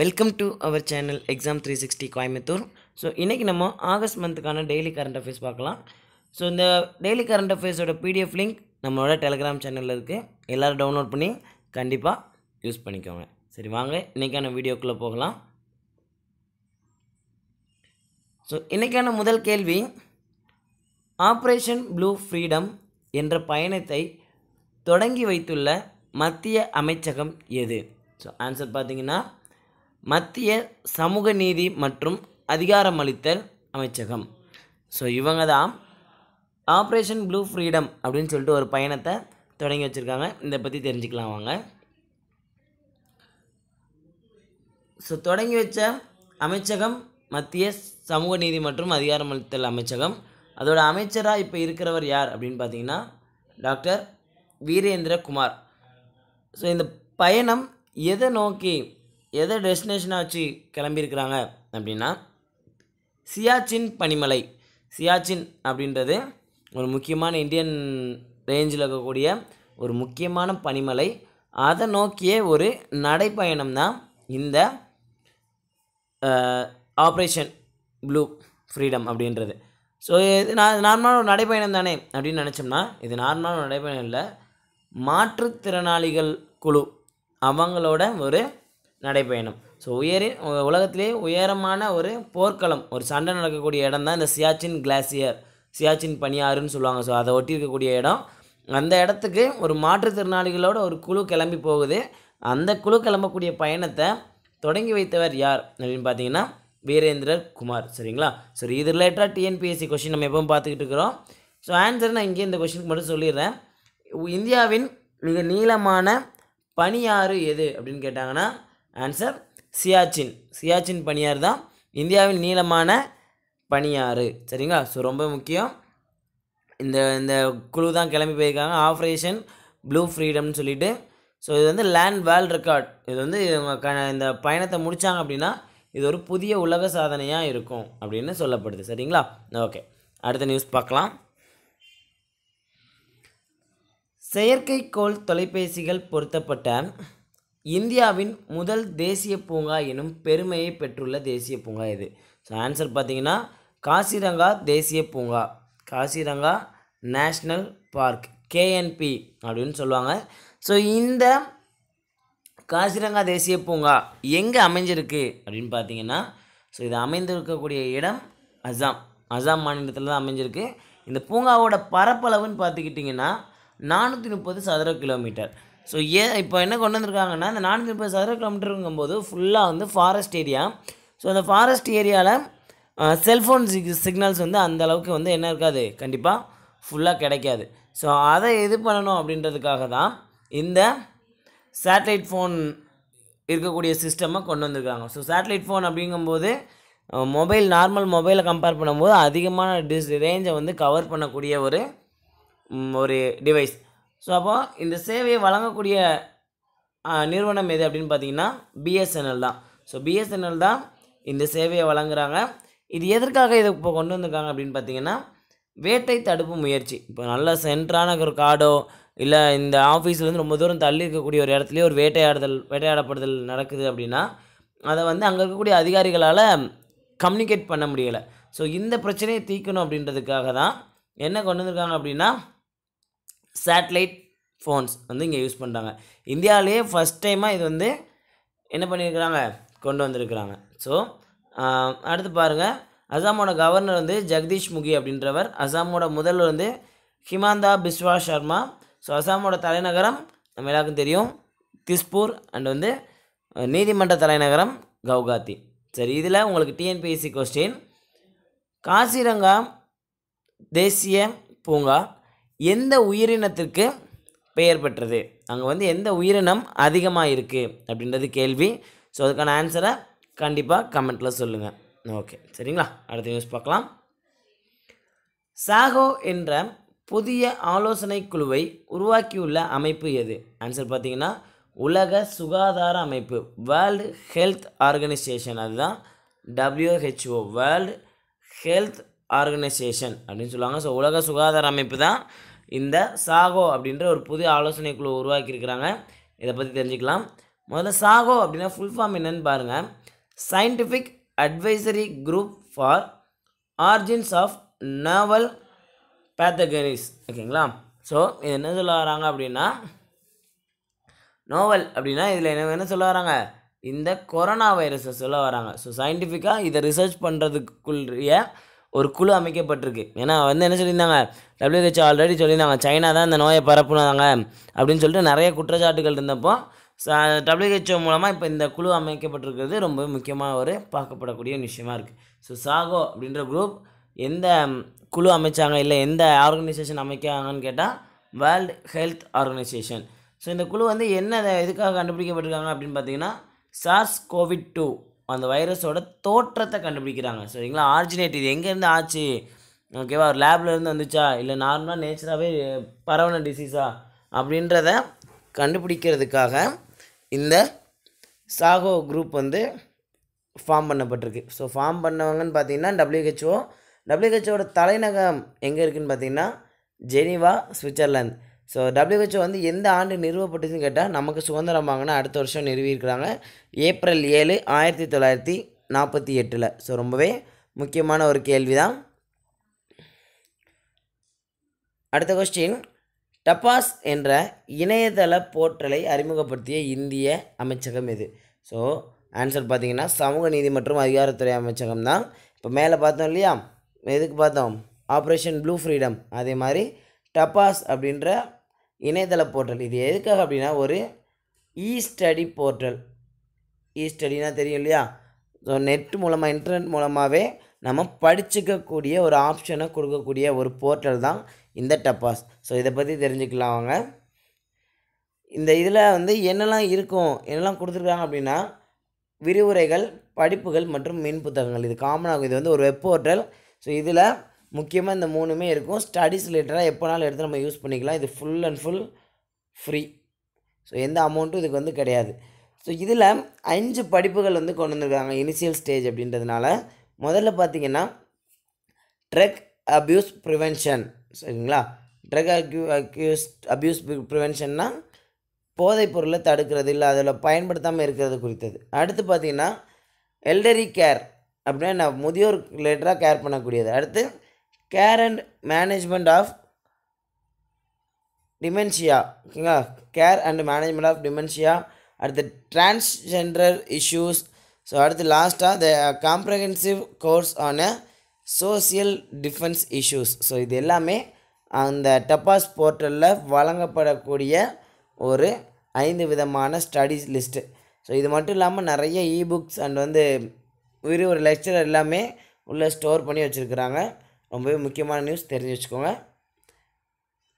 welcome to our channel exam three sixty Coimbatore so இன்றைக்கி நம்ம August மந்த்துக்கான டெய்லி கரண்ட் அஃபேர்ஸ் பார்க்கலாம் ஸோ இந்த டெய்லி கரண்ட் அஃபேர்ஸோட பிடிஎஃப் லிங்க் நம்மளோட டெலிகிராம் சேனலில் இருக்குது எல்லோரும் டவுன்லோட் பண்ணி கண்டிப்பாக யூஸ் பண்ணிக்கோங்க சரி வாங்க இன்றைக்கான வீடியோக்குள்ளே போகலாம் ஸோ இன்றைக்கான முதல் கேள்வி ஆப்ரேஷன் ப்ளூ ஃப்ரீடம் என்ற பயணத்தை தொடங்கி வைத்துள்ள மத்திய அமைச்சகம் எது ஸோ ஆன்சர் பார்த்தீங்கன்னா மத்திய சமூக நீதி மற்றும் அதிகாரமளித்தல் அமைச்சகம் ஸோ இவங்க தான் ஆப்ரேஷன் ப்ளூ ஃப்ரீடம் அப்படின்னு சொல்லிட்டு ஒரு பயணத்தை தொடங்கி வச்சுருக்காங்க இதை பற்றி தெரிஞ்சுக்கலாம் வாங்க ஸோ தொடங்கி வச்ச அமைச்சகம் மத்திய சமூக நீதி மற்றும் அதிகாரமளித்தல் அமைச்சகம் அதோட அமைச்சராக இப்போ இருக்கிறவர் யார் அப்படின்னு பார்த்தீங்கன்னா டாக்டர் வீரேந்திர குமார் ஸோ இந்த பயணம் எதை நோக்கி எதை டெஸ்டினேஷனாக வச்சு கிளம்பியிருக்கிறாங்க அப்படின்னா சியாச்சின் பனிமலை சியாச்சின் அப்படின்றது ஒரு முக்கியமான இந்தியன் ரேஞ்சில் இருக்கக்கூடிய ஒரு முக்கியமான பனிமலை அதை நோக்கிய ஒரு நடைப்பயணம் தான் இந்த ஆப்ரேஷன் ப்ளூ ஃப்ரீடம் அப்படின்றது ஸோ இது நான் நார்மலான ஒரு நடைப்பயணம் தானே அப்படின்னு நினச்சோம்னா இது நார்மலான ஒரு நடைப்பயணம் இல்லை மாற்றுத்திறனாளிகள் குழு அவங்களோட ஒரு நடைப்பயணம் ஸோ உயரி உலகத்திலே உயரமான ஒரு போர்க்களம் ஒரு சண்டை நடக்கக்கூடிய இடம் தான் இந்த சியாச்சின் கிளாசியர் சியாச்சின் பனியாறுன்னு சொல்லுவாங்க ஸோ அதை ஒட்டி இருக்கக்கூடிய இடம் அந்த இடத்துக்கு ஒரு மாற்றுத்திறனாளிகளோட ஒரு குழு கிளம்பி போகுது அந்த குழு கிளம்பக்கூடிய பயணத்தை தொடங்கி வைத்தவர் யார் அப்படின்னு பார்த்தீங்கன்னா வீரேந்திரர் குமார் சரிங்களா ஸோ இது ரிலேட்டடாக டிஎன்பிஎஸ்சி கொஷின் நம்ம எப்பவும் பார்த்துக்கிட்டு இருக்கிறோம் ஸோ ஆன்சர் நான் இங்கே இந்த கொஷினுக்கு மட்டும் சொல்லிடுறேன் இந்தியாவின் மிக நீளமான பனியாறு எது அப்படின்னு கேட்டாங்கன்னா ஆன்சர் சியாச்சின் சியாச்சின் பணியார் தான் இந்தியாவின் நீளமான பனியாறு சரிங்களா ஸோ ரொம்ப முக்கியம் இந்த இந்த குழு தான் கிளம்பி போயிருக்காங்க ஆப்ரேஷன் ப்ளூ ஃப்ரீடம்னு சொல்லிட்டு ஸோ இது வந்து லேண்ட் வேல்ட் ரெக்கார்ட் இது வந்து இவங்க இந்த பயணத்தை முடித்தாங்க அப்படின்னா இது ஒரு புதிய உலக சாதனையாக இருக்கும் அப்படின்னு சொல்லப்படுது சரிங்களா ஓகே அடுத்த நியூஸ் பார்க்கலாம் செயற்கைக்கோள் தொலைபேசிகள் பொருத்தப்பட்ட இந்தியாவின் முதல் தேசிய பூங்கா எனும் பெருமையை பெற்றுள்ள தேசிய பூங்கா இது ஸோ ஆன்சர் பார்த்தீங்கன்னா காசிரங்கா தேசிய பூங்கா காசிரங்கா நேஷ்னல் பார்க் கேஎன்பி அப்படின்னு சொல்லுவாங்க ஸோ இந்த காசிரங்கா தேசிய பூங்கா எங்கே அமைஞ்சிருக்கு அப்படின்னு பார்த்தீங்கன்னா ஸோ இது அமைந்திருக்கக்கூடிய இடம் அசாம் அசாம் மாநிலத்தில் தான் அமைஞ்சிருக்கு இந்த பூங்காவோட பரப்பளவுன்னு பார்த்துக்கிட்டிங்கன்னா நானூற்றி முப்பது சதுர கிலோமீட்டர் ஸோ ஏ இப்போ என்ன கொண்டு வந்திருக்காங்கன்னா அந்த நானூற்றி முப்பது சதுர கிலோமீட்டருங்கும் போது ஃபுல்லாக வந்து ஃபாரஸ்ட் ஏரியா ஸோ அந்த ஃபாரஸ்ட் ஏரியாவில் செல்ஃபோன் சிக் சிக்னல்ஸ் வந்து அந்த அளவுக்கு வந்து என்ன இருக்காது கண்டிப்பாக ஃபுல்லாக கிடைக்காது ஸோ அதை இது பண்ணணும் அப்படின்றதுக்காக தான் இந்த சேட்டலைட் ஃபோன் இருக்கக்கூடிய சிஸ்டமை கொண்டு வந்திருக்காங்க ஸோ சேட்டலைட் ஃபோன் அப்படிங்கும்போது மொபைல் நார்மல் மொபைலை கம்பேர் பண்ணும்போது அதிகமான டிஸ் ரேஞ்சை வந்து கவர் பண்ணக்கூடிய ஒரு ஒரு டிவைஸ் ஸோ அப்போ இந்த சேவையை வழங்கக்கூடிய நிறுவனம் எது அப்படின்னு பார்த்தீங்கன்னா பிஎஸ்என்எல் தான் ஸோ பிஎஸ்என்எல் தான் இந்த சேவையை வழங்குகிறாங்க இது எதற்காக இதை இப்போ கொண்டு வந்திருக்காங்க அப்படின்னு பார்த்தீங்கன்னா வேட்டை தடுப்பு முயற்சி இப்போ நல்ல சென்ட்ரான ஒரு காடோ இல்லை இந்த ஆஃபீஸ்லேருந்து ரொம்ப தூரம் தள்ளி இருக்கக்கூடிய ஒரு இடத்துலையே ஒரு வேட்டையாடுதல் வேட்டையாடப்படுதல் நடக்குது அப்படின்னா அதை வந்து அங்கே இருக்கக்கூடிய அதிகாரிகளால் கம்யூனிகேட் பண்ண முடியலை ஸோ இந்த பிரச்சனையை தீர்க்கணும் அப்படின்றதுக்காக தான் என்ன கொண்டு வந்திருக்காங்க அப்படின்னா சேட்டலைட் ஃபோன்ஸ் வந்து இங்கே யூஸ் பண்ணுறாங்க இந்தியாவிலேயே ஃபஸ்ட் டைமாக இது வந்து என்ன பண்ணியிருக்கிறாங்க கொண்டு வந்திருக்கிறாங்க ஸோ அடுத்து பாருங்கள் அசாமோட கவர்னர் வந்து ஜெகதீஷ் முகி அப்படின்றவர் அசாமோட முதல்வர் வந்து ஹிமாந்தா பிஸ்வா சர்மா ஸோ அசாமோட தலைநகரம் நம்ம எல்லாருக்கும் தெரியும் திஸ்பூர் அண்ட் வந்து நீதிமன்ற தலைநகரம் கவுகாத்தி சரி இதில் உங்களுக்கு டிஎன்பிஎஸ்சி கொஸ்டின் காசிரங்கா தேசிய பூங்கா எந்த உயிரினத்திற்கு பெயர் பெற்றது அங்கே வந்து எந்த உயிரினம் அதிகமாக இருக்குது அப்படின்றது கேள்வி ஸோ அதுக்கான ஆன்சரை கண்டிப்பாக கமெண்ட்டில் சொல்லுங்கள் ஓகே சரிங்களா அடுத்த நியூஸ் பார்க்கலாம் சாகோ என்ற புதிய ஆலோசனை குழுவை உருவாக்கியுள்ள அமைப்பு எது ஆன்சர் பார்த்தீங்கன்னா உலக சுகாதார அமைப்பு வேர்ல்டு ஹெல்த் ஆர்கனைசேஷன் அதுதான் டபிள்யூஹெச்ஓ வேர்ல்டு ஹெல்த் ஆர்கனைசேஷன் அப்படின்னு சொல்லுவாங்க ஸோ உலக சுகாதார அமைப்பு தான் இந்த சாகோ அப்படின்ற ஒரு புதிய ஆலோசனை குழு உருவாக்கியிருக்கிறாங்க இதை பற்றி தெரிஞ்சுக்கலாம் முதல்ல சாகோ அப்படின்னா ஃபுல் ஃபார்ம் என்னென்னு பாருங்கள் scientific advisory group for origins of novel pathogens ஓகேங்களா ஸோ இது என்ன சொல்ல வராங்க அப்படின்னா நோவல் அப்படின்னா இதில் என்ன என்ன சொல்ல வராங்க இந்த கொரோனா வைரஸை சொல்ல வராங்க ஸோ சயின்டிஃபிக்காக இதை ரிசர்ச் பண்ணுறதுக்குள்ளே ஒரு குழு அமைக்கப்பட்டிருக்கு ஏன்னா வந்து என்ன சொல்லியிருந்தாங்க டபிள்யூஹெச்ஓ ஆல்ரெடி சொல்லியிருந்தாங்க சைனா தான் இந்த நோயை பரப்புனாங்க அப்படின்னு சொல்லிட்டு நிறைய குற்றச்சாட்டுகள் இருந்தப்போ டபிள்யூஹெச்ஓ மூலமாக இப்போ இந்த குழு அமைக்கப்பட்டிருக்கிறது ரொம்ப முக்கியமாக ஒரு பார்க்கப்படக்கூடிய விஷயமா இருக்குது ஸோ சாகோ அப்படின்ற குரூப் எந்த குழு அமைச்சாங்க இல்லை எந்த ஆர்கனைசேஷன் அமைக்காங்கன்னு கேட்டால் வேர்ல்டு ஹெல்த் ஆர்கனைசேஷன் ஸோ இந்த குழு வந்து என்ன இதுக்காக கண்டுபிடிக்கப்பட்டிருக்காங்க அப்படின்னு பார்த்தீங்கன்னா சார்ஸ் கோவிட் டூ அந்த வைரஸோட தோற்றத்தை கண்டுபிடிக்கிறாங்க சரிங்களா ஆர்ஜினேட் இது எங்கேருந்து ஆச்சு ஓகேவா ஒரு லேப்லேருந்து வந்துச்சா இல்லை நார்மலாக நேச்சராகவே பரவன டிசீஸா அப்படின்றத கண்டுபிடிக்கிறதுக்காக இந்த சாகோ குரூப் வந்து ஃபார்ம் பண்ணப்பட்டிருக்கு ஸோ ஃபார்ம் பண்ணவங்கன்னு பார்த்தீங்கன்னா டபிள்யூஹெச்ஓ டபிள்யூஹெச்ஓட தலைநகரம் எங்கே இருக்குதுன்னு பார்த்தீங்கன்னா ஜெனிவா சுவிட்சர்லாந்து ஸோ டபிள்யூஹெச்ஓ வந்து எந்த ஆண்டு நிறுவப்பட்டதுன்னு கேட்டால் நமக்கு சுதந்திரம் வாங்கினா அடுத்த வருஷம் நிறுவியிருக்கிறாங்க ஏப்ரல் ஏழு ஆயிரத்தி தொள்ளாயிரத்தி நாற்பத்தி எட்டில் ஸோ ரொம்பவே முக்கியமான ஒரு கேள்வி தான் அடுத்த கொஸ்டின் டபாஸ் என்ற இணையதள போர்ட்டலை அறிமுகப்படுத்திய இந்திய அமைச்சகம் எது ஸோ ஆன்சர் பார்த்திங்கன்னா சமூக நீதி மற்றும் அதிகாரத்துறை அமைச்சகம் தான் இப்போ மேலே பார்த்தோம் இல்லையா எதுக்கு பார்த்தோம் ஆப்ரேஷன் ப்ளூ ஃப்ரீடம் அதே மாதிரி டபாஸ் அப்படின்ற இணையதள போர்ட்டல் இது எதுக்காக அப்படின்னா ஒரு இ ஸ்டடி போர்ட்டல் இ ஸ்டடினா தெரியும் இல்லையா ஸோ நெட் மூலமாக இன்டர்நெட் மூலமாகவே நம்ம படிச்சுக்கக்கூடிய ஒரு ஆப்ஷனை கொடுக்கக்கூடிய ஒரு போர்ட்டல் தான் இந்த டப்பாஸ் ஸோ இதை பற்றி தெரிஞ்சுக்கலாம் அவங்க இந்த இதில் வந்து என்னெல்லாம் இருக்கும் என்னெல்லாம் கொடுத்துருக்காங்க அப்படின்னா விரிவுரைகள் படிப்புகள் மற்றும் மின் புத்தகங்கள் இது காமனாகும் இது வந்து ஒரு வெப் போர்ட்டல் ஸோ இதில் முக்கியமாக இந்த மூணுமே இருக்கும் ஸ்டடிஸ் ரிலேட்டடாக எப்போனாலும் எடுத்து நம்ம யூஸ் பண்ணிக்கலாம் இது full and full free so எந்த அமௌண்ட்டும் இதுக்கு வந்து கிடையாது ஸோ இதில் அஞ்சு படிப்புகள் வந்து கொண்டு வந்திருக்காங்க இனிஷியல் ஸ்டேஜ் அப்படின்றதுனால முதல்ல பார்த்திங்கன்னா ட்ரக் அப்யூஸ் ப்ரிவென்ஷன் சரிங்களா ட்ரக் அக்யூ அக்யூஸ் அப்யூஸ் ப்ரிவென்ஷன்னா போதைப் பொருளை தடுக்கிறது இல்லை அதில் பயன்படுத்தாமல் இருக்கிறது குறித்தது அடுத்து பார்த்திங்கன்னா எல்டரி கேர் அப்படின்னா நான் முதியோர் ரிலேட்டடாக கேர் பண்ணக்கூடியது அடுத்து care and management of dementia ஓகேங்களா care and management of dementia அடுத்து டிரான்ஸ்ஜெண்டர் இஷ்யூஸ் ஸோ அடுத்து லாஸ்ட்டாக the comprehensive course on a social defence issues so இது எல்லாமே அந்த டப்பாஸ் போர்ட்டலில் வழங்கப்படக்கூடிய ஒரு ஐந்து விதமான ஸ்டடீஸ் லிஸ்ட்டு ஸோ இது மட்டும் இல்லாமல் நிறைய இ புக்ஸ் அண்ட் வந்து விரிவு ஒரு லெக்சர் எல்லாமே உள்ளே ஸ்டோர் பண்ணி வச்சுருக்குறாங்க ரொம்பவே முக்கியமான நியூஸ் தெரிஞ்சு வச்சுக்கோங்க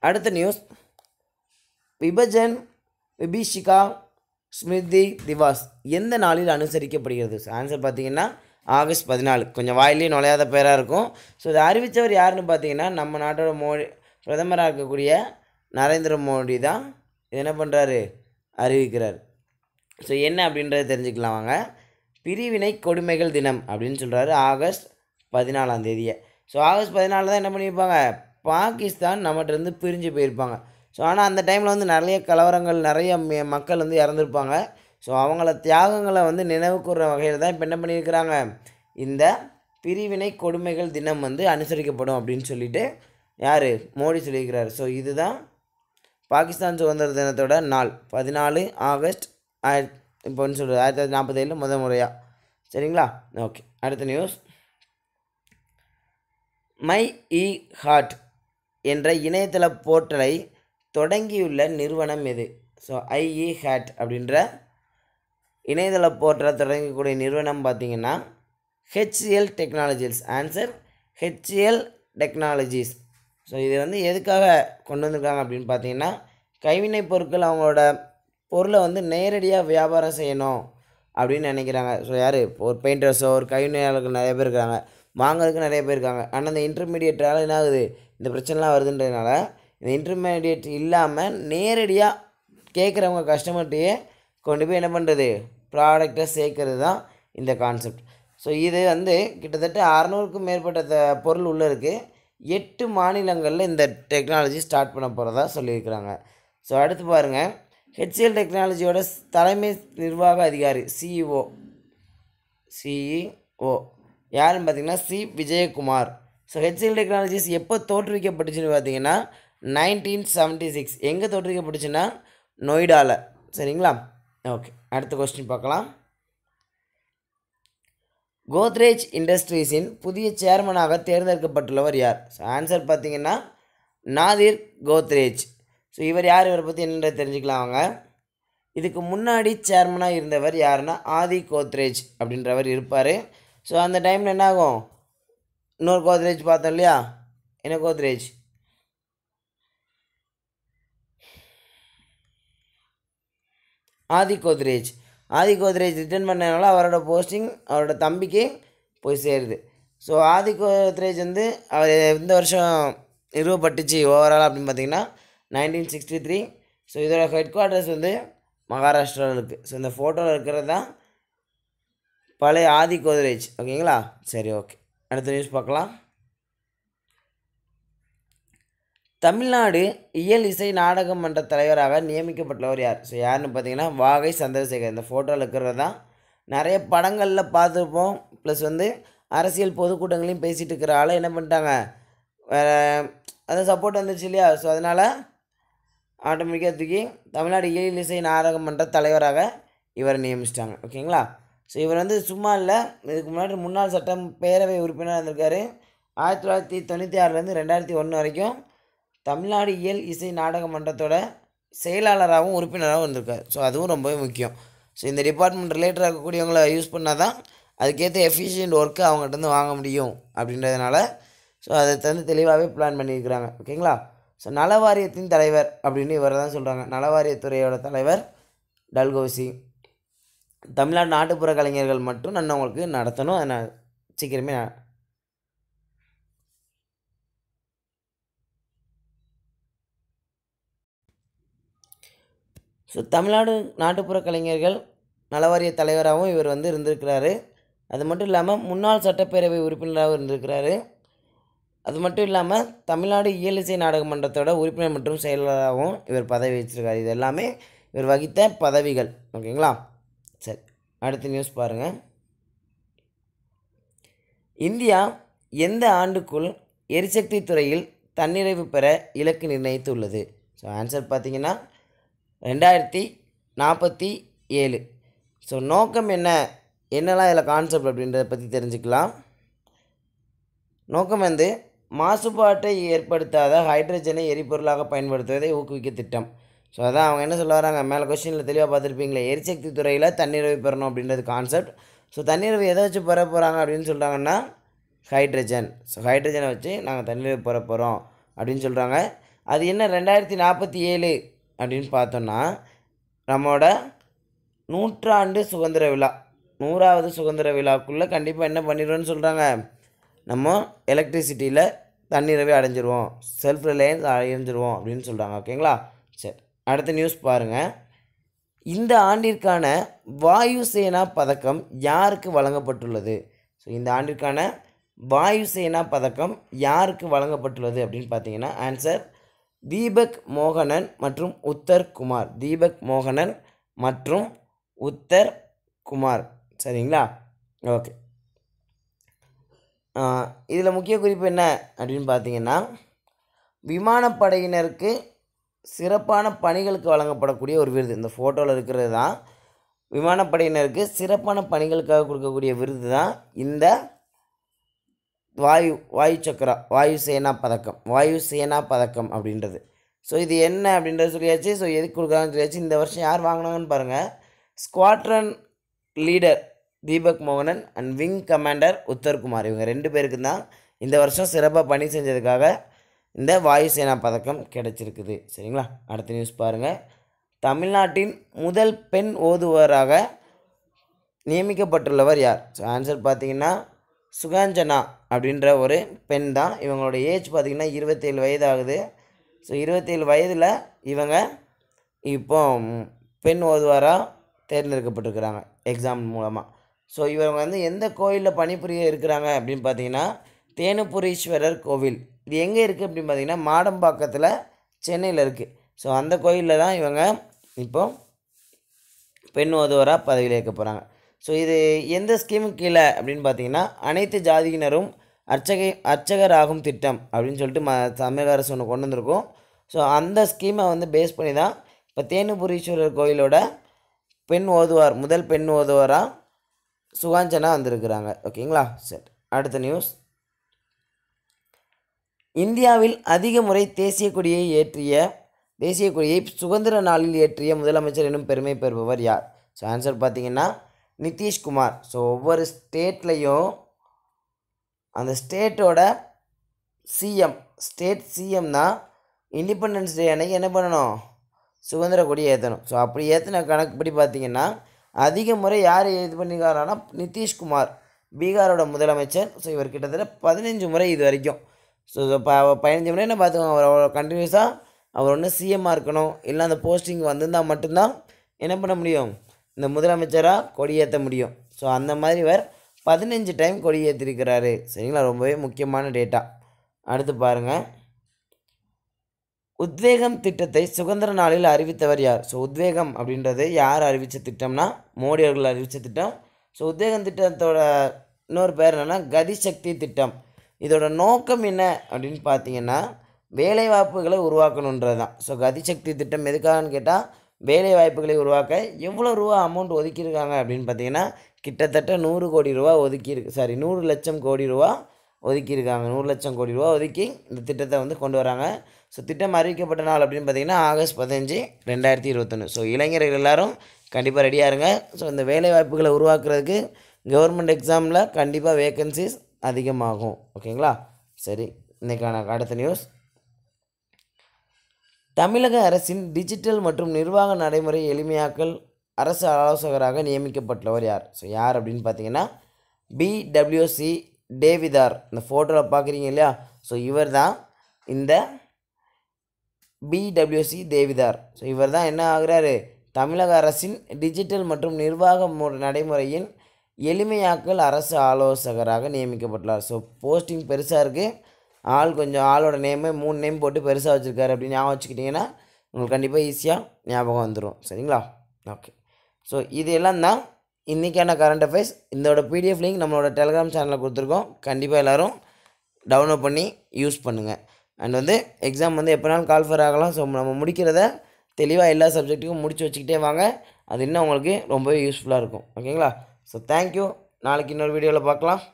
அடுத்த நியூஸ் விபஜன் விபீஷிகா ஸ்மிருதி திவாஸ் எந்த நாளில் அனுசரிக்கப்படுகிறது ஆன்சர் பார்த்தீங்கன்னா ஆகஸ்ட் பதினாலு கொஞ்சம் வாயிலே நுழையாத பேராக இருக்கும் ஸோ இதை அறிவித்தவர் யாருன்னு பார்த்தீங்கன்னா நம்ம நாட்டோட மோடி பிரதமராக இருக்கக்கூடிய நரேந்திர மோடி தான் என்ன பண்ணுறாரு அறிவிக்கிறார் ஸோ என்ன அப்படின்றத தெரிஞ்சுக்கலாம் வாங்க பிரிவினை கொடுமைகள் தினம் அப்படின்னு சொல்கிறாரு ஆகஸ்ட் பதினாலாம் தேதியை ஸோ ஆகஸ்ட் பதினாலு தான் என்ன பண்ணியிருப்பாங்க பாகிஸ்தான் நம்மகிட்டருந்து பிரிஞ்சு போயிருப்பாங்க ஸோ ஆனால் அந்த டைமில் வந்து நிறைய கலவரங்கள் நிறைய மக்கள் வந்து இறந்துருப்பாங்க ஸோ அவங்கள தியாகங்களை வந்து நினைவு கூற வகையில் தான் இப்போ என்ன பண்ணியிருக்கிறாங்க இந்த பிரிவினை கொடுமைகள் தினம் வந்து அனுசரிக்கப்படும் அப்படின்னு சொல்லிட்டு யார் மோடி சொல்லியிருக்கிறார் ஸோ இதுதான் பாகிஸ்தான் சுதந்திர தினத்தோட நாள் பதினாலு ஆகஸ்ட் ஆயிரத்தி இப்போன்னு சொல்கிறது ஆயிரத்தி தொள்ளாயிரத்தி நாற்பத்தேழு முதல் முறையாக சரிங்களா ஓகே அடுத்த நியூஸ் மை இ ஹார்ட் என்ற இணையதள போர்ட்டலை தொடங்கியுள்ள நிறுவனம் எது ஸோ ஐஇ ஹேட் அப்படின்ற இணையதள போர்ட்டலை தொடங்கக்கூடிய நிறுவனம் பார்த்திங்கன்னா HCL Technologies answer HCL Technologies so இது வந்து எதுக்காக கொண்டு வந்திருக்காங்க அப்படின்னு பார்த்தீங்கன்னா கைவினை பொருட்கள் அவங்களோட பொருளை வந்து நேரடியாக வியாபாரம் செய்யணும் அப்படின்னு நினைக்கிறாங்க ஸோ யார் ஒரு பெயிண்டர்ஸோ ஒரு கைவினையாளர்கள் நிறைய பேர் இருக்கிறாங்க வாங்கிறதுக்கு நிறைய பேர் இருக்காங்க ஆனால் இந்த இன்டர்மீடியட்டால் என்ன ஆகுது இந்த பிரச்சனைலாம் வருதுன்றதுனால இந்த இன்டர்மீடியேட் இல்லாமல் நேரடியாக கேட்குறவங்க கஸ்டமர்கிட்டையே கொண்டு போய் என்ன பண்ணுறது ப்ராடக்டை சேர்க்கறது தான் இந்த கான்செப்ட் ஸோ இது வந்து கிட்டத்தட்ட அறநூறுக்கும் மேற்பட்ட த பொருள் உள்ளே இருக்குது எட்டு மாநிலங்களில் இந்த டெக்னாலஜி ஸ்டார்ட் பண்ண போகிறதா சொல்லியிருக்கிறாங்க ஸோ அடுத்து பாருங்கள் ஹெச்சிஎல் டெக்னாலஜியோட தலைமை நிர்வாக அதிகாரி சிஇஓ சிஇஓ e யாருன்னு பார்த்தீங்கன்னா C Vijayakumar so HCL Technologies எப்போ தோற்றுவிக்கப்பட்டுச்சுன்னு பார்த்தீங்கன்னா நைன்டீன் செவன்ட்டி சிக்ஸ் எங்கே தோற்றுவிக்கப்பட்டுச்சுன்னா நொய்டாவில் சரிங்களா ஓகே அடுத்த கொஸ்டின் பார்க்கலாம் கோத்ரேஜ் இண்டஸ்ட்ரீஸின் புதிய சேர்மனாக தேர்ந்தெடுக்கப்பட்டுள்ளவர் யார் ஸோ ஆன்சர் பார்த்தீங்கன்னா நாதிர் கோத்ரேஜ் ஸோ இவர் யார் இவரை பற்றி என்னென்ன தெரிஞ்சுக்கலாம் அவங்க இதுக்கு முன்னாடி சேர்மனாக இருந்தவர் யாருன்னா ஆதி கோத்ரேஜ் அப்படின்றவர் இருப்பார் ஸோ அந்த டைமில் என்ன ஆகும் இன்னொரு கோத்ரேஜ் பார்த்தோம் இல்லையா என்ன கோத்ரேஜ் ஆதி கோத்ரேஜ் ஆதி கோத்ரேஜ் ரிட்டர்ன் பண்ணதுனால அவரோட போஸ்டிங் அவரோட தம்பிக்கு போய் சேருது ஸோ ஆதி கோத்ரேஜ் வந்து அவர் இந்த வருஷம் நிறுவப்பட்டுச்சு ஓவரால் அப்படின்னு பார்த்தீங்கன்னா நைன்டீன் சிக்ஸ்டி த்ரீ ஸோ இதோட ஹெட் குவார்ட்டர்ஸ் வந்து மகாராஷ்டிராவில் இருக்குது ஸோ இந்த ஃபோட்டோவில் இருக்கிறது தான் பழைய ஆதி கோதரேஜ் ஓகேங்களா சரி ஓகே அடுத்த நியூஸ் பார்க்கலாம் தமிழ்நாடு இயல் இசை நாடக மன்ற தலைவராக நியமிக்கப்பட்டவர் யார் ஸோ யாருன்னு பார்த்தீங்கன்னா வாகை சந்திரசேகர் இந்த ஃபோட்டோவில் இருக்கிறது தான் நிறைய படங்களில் பார்த்துருப்போம் ப்ளஸ் வந்து அரசியல் பொதுக்கூட்டங்களையும் பேசிகிட்டு இருக்கிற ஆளை என்ன பண்ணிட்டாங்க வேறு அது சப்போர்ட் வந்துருச்சு இல்லையா ஸோ அதனால் ஆட்டோமேட்டிக்காக தூக்கி தமிழ்நாடு இயல் இசை நாடக மன்ற தலைவராக இவரை நியமிச்சிட்டாங்க ஓகேங்களா ஸோ இவர் வந்து சும்மா இல்லை இதுக்கு முன்னாடி முன்னாள் சட்டம் பேரவை உறுப்பினராக இருந்திருக்காரு ஆயிரத்தி தொள்ளாயிரத்தி தொண்ணூற்றி ஆறுலேருந்து ரெண்டாயிரத்தி ஒன்று வரைக்கும் தமிழ்நாடு இயல் இசை நாடக மன்றத்தோட செயலாளராகவும் உறுப்பினராகவும் இருந்திருக்கார் ஸோ அதுவும் ரொம்பவே முக்கியம் ஸோ இந்த டிபார்ட்மெண்ட் ரிலேட்டடாக இருக்கக்கூடியவங்கள யூஸ் பண்ணால் தான் அதுக்கேற்ற எஃபிஷியன்ட் ஒர்க்கு அவங்ககிட்டருந்து வாங்க முடியும் அப்படின்றதுனால ஸோ அதை தந்து தெளிவாகவே பிளான் பண்ணியிருக்கிறாங்க ஓகேங்களா ஸோ நலவாரியத்தின் தலைவர் அப்படின்னு இவர் தான் சொல்கிறாங்க நலவாரியத்துறையோட தலைவர் டல்கோசி தமிழ்நாடு நாட்டுப்புற கலைஞர்கள் மட்டும் நான் உங்களுக்கு நடத்தணும் அதை நான் சீக்கிரமே ஸோ தமிழ்நாடு நாட்டுப்புற கலைஞர்கள் நலவாரிய தலைவராகவும் இவர் வந்து இருந்திருக்கிறாரு அது மட்டும் இல்லாமல் முன்னாள் சட்டப்பேரவை உறுப்பினராகவும் இருந்திருக்கிறாரு அது மட்டும் இல்லாமல் தமிழ்நாடு இயலிசை நாடக மன்றத்தோட உறுப்பினர் மற்றும் செயலாளராகவும் இவர் பதவி வச்சிருக்கார் இது எல்லாமே இவர் வகித்த பதவிகள் ஓகேங்களா அடுத்த நியூஸ் பாருங்கள் இந்தியா எந்த ஆண்டுக்குள் எரிசக்தி துறையில் தன்னிறைவு பெற இலக்கு நிர்ணயித்துள்ளது ஸோ ஆன்சர் பார்த்திங்கன்னா ரெண்டாயிரத்தி நாற்பத்தி ஏழு ஸோ நோக்கம் என்ன என்னெல்லாம் இதில் கான்செப்ட் அப்படின்றத பற்றி தெரிஞ்சுக்கலாம் நோக்கம் வந்து மாசுபாட்டை ஏற்படுத்தாத ஹைட்ரஜனை எரிபொருளாக பயன்படுத்துவதை ஊக்குவிக்க திட்டம் ஸோ அதான் அவங்க என்ன சொல்ல வராங்க மேலே கொஷினில் தெளிவாக பார்த்துருப்பீங்களே எரிசக்தி துறையில் தண்ணீரவை பெறணும் அப்படின்றது கான்செப்ட் ஸோ தண்ணீரவை எதை வச்சு பெற போகிறாங்க அப்படின்னு சொல்கிறாங்கன்னா ஹைட்ரஜன் ஸோ ஹைட்ரஜனை வச்சு நாங்கள் தண்ணீரவை பெற போகிறோம் அப்படின்னு சொல்கிறாங்க அது என்ன ரெண்டாயிரத்தி நாற்பத்தி ஏழு அப்படின்னு பார்த்தோன்னா நம்மளோட நூற்றாண்டு சுதந்திர விழா நூறாவது சுதந்திர விழாக்குள்ளே கண்டிப்பாக என்ன பண்ணிடுவோன்னு சொல்கிறாங்க நம்ம எலக்ட்ரிசிட்டியில் தண்ணீரவே அடைஞ்சிருவோம் செல்ஃப் ரிலையன்ஸ் அடைஞ்சிருவோம் அப்படின்னு சொல்கிறாங்க ஓகேங்களா சரி அடுத்த நியூஸ் பாருங்கள் இந்த ஆண்டிற்கான வாயுசேனா பதக்கம் யாருக்கு வழங்கப்பட்டுள்ளது ஸோ இந்த ஆண்டிற்கான வாயுசேனா பதக்கம் யாருக்கு வழங்கப்பட்டுள்ளது அப்படின்னு பார்த்தீங்கன்னா ஆன்சர் தீபக் மோகனன் மற்றும் உத்தர் குமார் தீபக் மோகனன் மற்றும் உத்தர் குமார் சரிங்களா ஓகே இதில் முக்கிய குறிப்பு என்ன அப்படின்னு பார்த்தீங்கன்னா விமானப்படையினருக்கு சிறப்பான பணிகளுக்கு வழங்கப்படக்கூடிய ஒரு விருது இந்த ஃபோட்டோவில் இருக்கிறது தான் விமானப்படையினருக்கு சிறப்பான பணிகளுக்காக கொடுக்கக்கூடிய விருது தான் இந்த வாயு வாயு சக்கரா வாயு சேனா பதக்கம் வாயு சேனா பதக்கம் அப்படின்றது ஸோ இது என்ன அப்படின்றது சொல்லியாச்சு ஸோ எதுக்கு கொடுக்குறாங்கன்னு சொல்லியாச்சு இந்த வருஷம் யார் வாங்கினாங்கன்னு பாருங்கள் ஸ்குவாட்ரன் லீடர் தீபக் மோகனன் அண்ட் விங் கமாண்டர் உத்தர்குமார் இவங்க ரெண்டு பேருக்கு தான் இந்த வருஷம் சிறப்பாக பணி செஞ்சதுக்காக இந்த வாயுசேனா பதக்கம் கிடைச்சிருக்குது சரிங்களா அடுத்த நியூஸ் பாருங்கள் தமிழ்நாட்டின் முதல் பெண் ஓதுவராக நியமிக்கப்பட்டுள்ளவர் யார் ஸோ ஆன்சர் பார்த்தீங்கன்னா சுகாஞ்சனா அப்படின்ற ஒரு பெண் தான் இவங்களோட ஏஜ் பார்த்திங்கன்னா இருபத்தேழு வயது ஆகுது ஸோ இருபத்தேழு வயதில் இவங்க இப்போ பெண் ஓதுவாராக தேர்ந்தெடுக்கப்பட்டிருக்கிறாங்க எக்ஸாம் மூலமாக ஸோ இவங்க வந்து எந்த கோயிலில் பணிபுரிய இருக்கிறாங்க அப்படின்னு பார்த்தீங்கன்னா தேனுபுரீஸ்வரர் கோவில் இது எங்கே இருக்குது அப்படின்னு பார்த்தீங்கன்னா மாடம்பாக்கத்தில் சென்னையில் இருக்குது ஸோ அந்த கோயிலில் தான் இவங்க இப்போ பெண் உதவராக பதவியில் இருக்க போகிறாங்க ஸோ இது எந்த ஸ்கீமுக்கு கீழே அப்படின்னு பார்த்தீங்கன்னா அனைத்து ஜாதியினரும் அர்ச்சகை அர்ச்சகர் ஆகும் திட்டம் அப்படின்னு சொல்லிட்டு ம தமிழக அரசு ஒன்று கொண்டு வந்திருக்கோம் ஸோ அந்த ஸ்கீமை வந்து பேஸ் பண்ணி தான் இப்போ தேனுபுரீஸ்வரர் கோயிலோட பெண் ஓதுவார் முதல் பெண் ஓதுவாராக சுகாஞ்சனா வந்திருக்கிறாங்க ஓகேங்களா சரி அடுத்த நியூஸ் இந்தியாவில் அதிக முறை தேசிய கொடியை ஏற்றிய தேசிய கொடியை சுதந்திர நாளில் ஏற்றிய முதலமைச்சர் எனும் பெருமை பெறுபவர் யார் ஸோ ஆன்சர் பார்த்தீங்கன்னா நிதிஷ்குமார் ஸோ ஒவ்வொரு ஸ்டேட்லேயும் அந்த ஸ்டேட்டோட சிஎம் ஸ்டேட் சிஎம் தான் இண்டிபெண்டன்ஸ் டே அன்றைக்கி என்ன பண்ணணும் சுதந்திர கொடி ஏற்றணும் ஸோ அப்படி ஏற்றின கணக்குப்படி பார்த்தீங்கன்னா அதிக முறை யார் இது பண்ணிக்காரன்னா நிதிஷ்குமார் பீகாரோட முதலமைச்சர் ஸோ இவர் கிட்டத்தட்ட பதினஞ்சு முறை இது வரைக்கும் ஸோ இப்போ பதினஞ்சு மணி என்ன பார்த்துக்கோங்க அவர் கண்டினியூஸாக அவர் ஒன்று சிஎம்மாக இருக்கணும் இல்லை அந்த போஸ்டிங் வந்திருந்தால் மட்டும்தான் என்ன பண்ண முடியும் இந்த முதலமைச்சராக கொடியேற்ற முடியும் ஸோ அந்த மாதிரி இவர் பதினஞ்சு டைம் கொடியேற்றிருக்கிறாரு சரிங்களா ரொம்பவே முக்கியமான டேட்டா அடுத்து பாருங்கள் உத்வேகம் திட்டத்தை சுதந்திர நாளில் அறிவித்தவர் யார் ஸோ உத்வேகம் அப்படின்றது யார் அறிவித்த திட்டம்னா மோடி அவர்கள் அறிவித்த திட்டம் ஸோ உத்வேகம் திட்டத்தோட இன்னொரு பேர் என்னென்னா கதிசக்தி திட்டம் இதோட நோக்கம் என்ன அப்படின்னு பார்த்தீங்கன்னா வேலைவாய்ப்புகளை உருவாக்கணுன்றது தான் ஸோ கதிசக்தி திட்டம் எதுக்காகன்னு கேட்டால் வேலை வாய்ப்புகளை உருவாக்க எவ்வளோ ரூபா அமௌண்ட் ஒதுக்கியிருக்காங்க அப்படின்னு பார்த்தீங்கன்னா கிட்டத்தட்ட நூறு கோடி ரூபா ஒதுக்கியிருக்கு சாரி நூறு லட்சம் கோடி ரூபா ஒதுக்கியிருக்காங்க நூறு லட்சம் கோடி ரூபா ஒதுக்கி இந்த திட்டத்தை வந்து கொண்டு வராங்க ஸோ திட்டம் அறிவிக்கப்பட்ட நாள் அப்படின்னு பார்த்தீங்கன்னா ஆகஸ்ட் பதினஞ்சு ரெண்டாயிரத்தி இருபத்தொன்று ஸோ இளைஞர்கள் எல்லோரும் கண்டிப்பாக ரெடியாக இருங்க ஸோ இந்த வேலை வாய்ப்புகளை உருவாக்குறதுக்கு கவர்மெண்ட் எக்ஸாமில் கண்டிப்பாக வேக்கன்சிஸ் அதிகமாகும் ஓகேங்களா சரி இன்றைக்கான அடுத்த நியூஸ் தமிழக அரசின் டிஜிட்டல் மற்றும் நிர்வாக நடைமுறை எளிமையாக்கல் அரசு ஆலோசகராக நியமிக்கப்பட்டவர் யார் ஸோ யார் அப்படின்னு பார்த்தீங்கன்னா பிடபிள்யூசி டேவிதார் இந்த ஃபோட்டோவில் பார்க்குறீங்க இல்லையா ஸோ இவர் தான் இந்த பிடபிள்யூசி தேவிதார் ஸோ இவர் தான் என்ன ஆகிறாரு தமிழக அரசின் டிஜிட்டல் மற்றும் நிர்வாக நடைமுறையின் எளிமையாக்கள் அரசு ஆலோசகராக நியமிக்கப்பட்டுள்ளார் ஸோ போஸ்டிங் பெருசாக இருக்குது ஆள் கொஞ்சம் ஆளோட நேமு மூணு நேம் போட்டு பெருசாக வச்சுருக்காரு அப்படின்னு ஞாபகம் வச்சுக்கிட்டிங்கன்னா உங்களுக்கு கண்டிப்பாக ஈஸியாக ஞாபகம் வந்துடும் சரிங்களா ஓகே ஸோ இது எல்லாம் தான் இன்றைக்கான கரண்ட் அஃபேர்ஸ் இதோட பிடிஎஃப் லிங்க் நம்மளோட டெலிகிராம் சேனலில் கொடுத்துருக்கோம் கண்டிப்பாக எல்லோரும் டவுன்லோட் பண்ணி யூஸ் பண்ணுங்கள் அண்ட் வந்து எக்ஸாம் வந்து எப்போனாலும் கால்ஃபர் ஆகலாம் ஸோ நம்ம முடிக்கிறத தெளிவாக எல்லா சப்ஜெக்ட்டுக்கும் முடிச்சு வச்சுக்கிட்டே வாங்க அது இன்னும் உங்களுக்கு ரொம்பவே யூஸ்ஃபுல்லாக இருக்கும் ஓகேங்களா ஸோ தேங்க்யூ நாளைக்கு இன்னொரு வீடியோவில் பார்க்கலாம்